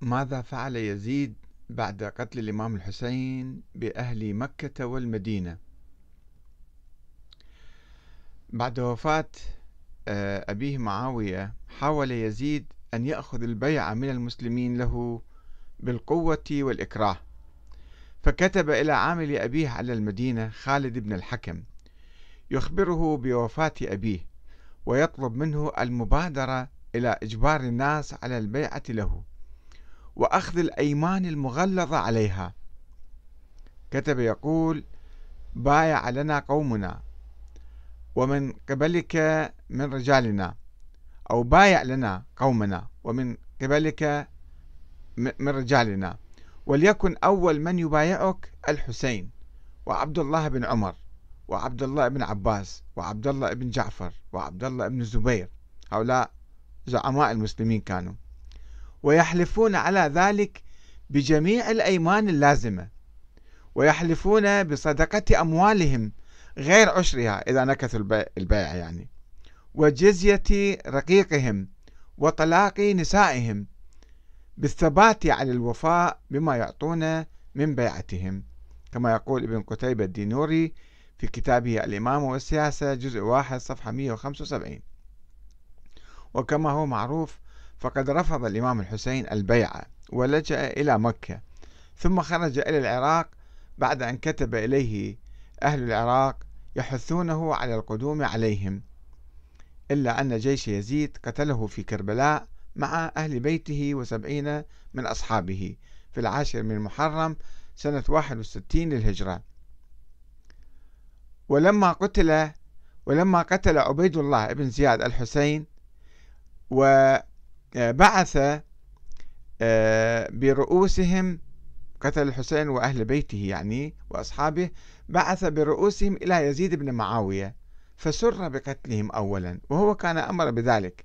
ماذا فعل يزيد بعد قتل الإمام الحسين بأهل مكة والمدينة بعد وفاة آه، أبيه معاوية حاول يزيد أن يأخذ البيعة من المسلمين له بالقوة والإكراه فكتب إلى عامل أبيه على المدينة خالد بن الحكم يخبره بوفاة أبيه ويطلب منه المبادرة إلى إجبار الناس على البيعة له وأخذ الأيمان المغلظة عليها كتب يقول بايع لنا قومنا ومن قبلك من رجالنا أو بايع لنا قومنا ومن قبلك من رجالنا وليكن أول من يبايعك الحسين وعبد الله بن عمر وعبد الله بن عباس وعبد الله بن جعفر وعبد الله بن الزبير هؤلاء زعماء المسلمين كانوا ويحلفون على ذلك بجميع الأيمان اللازمة ويحلفون بصدقة أموالهم غير عشرها إذا نكثوا البيع يعني وجزية رقيقهم وطلاق نسائهم بالثبات على الوفاء بما يعطون من بيعتهم كما يقول ابن قتيبة الدينوري في كتابه الإمام والسياسة جزء واحد صفحة 175 وكما هو معروف فقد رفض الإمام الحسين البيعة ولجأ إلى مكة ثم خرج إلى العراق بعد أن كتب إليه أهل العراق يحثونه على القدوم عليهم إلا أن جيش يزيد قتله في كربلاء مع أهل بيته وسبعين من أصحابه في العاشر من محرم سنة 61 للهجرة ولما قتل ولما قتل عبيد الله بن زياد الحسين و آه، بعث آه، برؤوسهم قتل الحسين وأهل بيته يعني وأصحابه بعث برؤوسهم إلى يزيد بن معاوية فسر بقتلهم أولا وهو كان أمر بذلك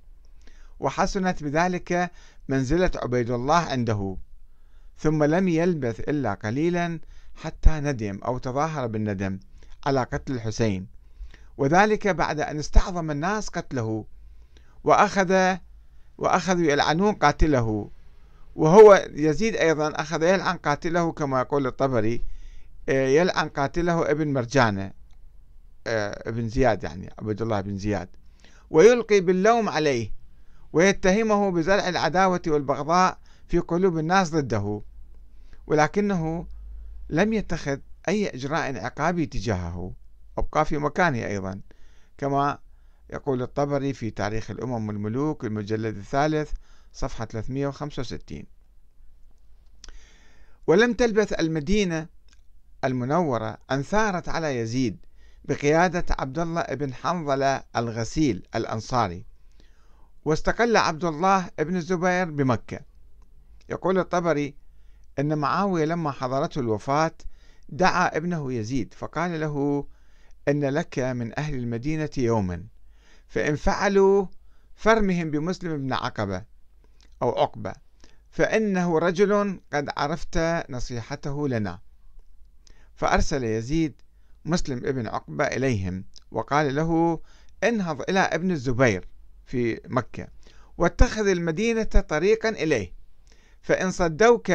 وحسنت بذلك منزلة عبيد الله عنده ثم لم يلبث إلا قليلا حتى ندم أو تظاهر بالندم على قتل الحسين وذلك بعد أن استعظم الناس قتله وأخذ وأخذوا يلعنون قاتله وهو يزيد أيضا أخذ يلعن قاتله كما يقول الطبري آه، يلعن قاتله ابن مرجانة آه، ابن زياد يعني عبد الله بن زياد ويلقي باللوم عليه ويتهمه بزرع العداوة والبغضاء في قلوب الناس ضده ولكنه لم يتخذ أي إجراء عقابي تجاهه أبقى في مكانه أيضا كما يقول الطبري في تاريخ الأمم والملوك المجلد الثالث صفحة 365 ولم تلبث المدينة المنورة أن ثارت على يزيد بقيادة عبد الله بن حنظلة الغسيل الأنصاري واستقل عبد الله بن الزبير بمكة يقول الطبري أن معاوية لما حضرته الوفاة دعا ابنه يزيد فقال له أن لك من أهل المدينة يوما فإن فعلوا فرمهم بمسلم بن عقبة أو عقبة فإنه رجل قد عرفت نصيحته لنا فأرسل يزيد مسلم ابن عقبة إليهم وقال له انهض إلى ابن الزبير في مكة واتخذ المدينة طريقا إليه فإن صدوك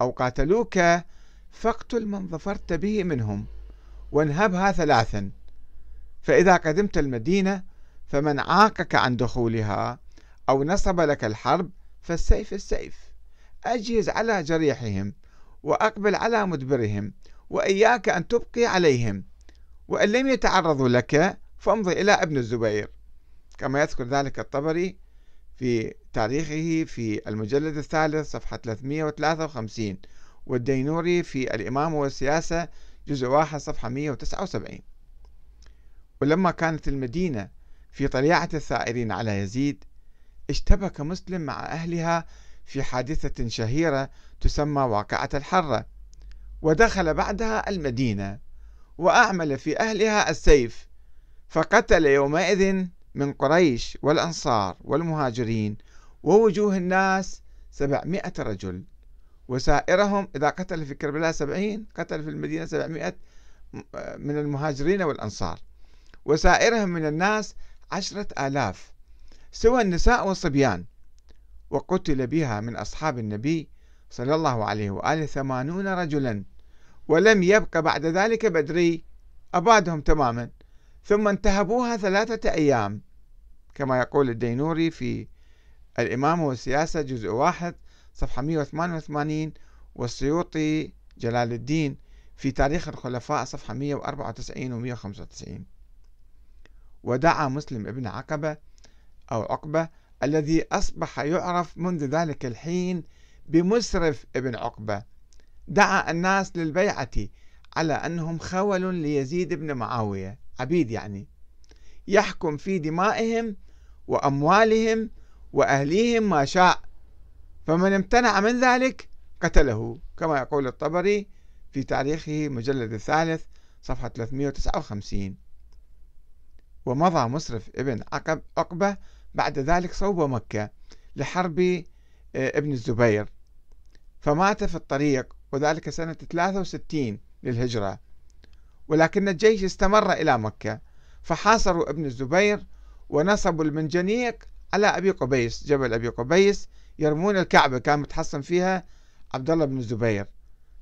أو قاتلوك فاقتل من ظفرت به منهم وانهبها ثلاثا فإذا قدمت المدينة فمن عاقك عن دخولها أو نصب لك الحرب فالسيف السيف أجهز على جريحهم وأقبل على مدبرهم وإياك أن تبقي عليهم وإن لم يتعرضوا لك فامضي إلى ابن الزبير كما يذكر ذلك الطبري في تاريخه في المجلد الثالث صفحة 353 والدينوري في الإمامة والسياسة جزء واحد صفحة 179 ولما كانت المدينة في طليعة الثائرين على يزيد اشتبك مسلم مع أهلها في حادثة شهيرة تسمى واقعة الحرة ودخل بعدها المدينة وأعمل في أهلها السيف فقتل يومئذ من قريش والأنصار والمهاجرين ووجوه الناس سبعمائة رجل وسائرهم إذا قتل في كربلاء سبعين قتل في المدينة سبعمائة آه، من المهاجرين والأنصار وسائرهم من الناس عشرة آلاف سوى النساء والصبيان وقتل بها من أصحاب النبي صلى الله عليه وآله ثمانون رجلا ولم يبق بعد ذلك بدري أبادهم تماما ثم انتهبوها ثلاثة أيام كما يقول الدينوري في الإمام والسياسة جزء واحد صفحة 188 والسيوطي جلال الدين في تاريخ الخلفاء صفحة 194 و 195 ودعا مسلم ابن عقبة أو عقبة الذي أصبح يعرف منذ ذلك الحين بمسرف ابن عقبة دعا الناس للبيعة على أنهم خول ليزيد بن معاوية عبيد يعني يحكم في دمائهم وأموالهم وأهليهم ما شاء فمن امتنع من ذلك قتله كما يقول الطبري في تاريخه مجلد الثالث صفحة 359 ومضى مصرف ابن عقب عقبة بعد ذلك صوب مكة لحرب آه، ابن الزبير فمات في الطريق وذلك سنة 63 للهجرة ولكن الجيش استمر إلى مكة فحاصروا ابن الزبير ونصبوا المنجنيق على أبي قبيس جبل أبي قبيس يرمون الكعبة كان متحصن فيها عبد الله بن الزبير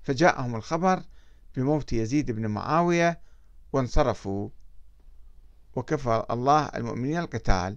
فجاءهم الخبر بموت يزيد بن معاوية وانصرفوا وكفر الله المؤمنين القتال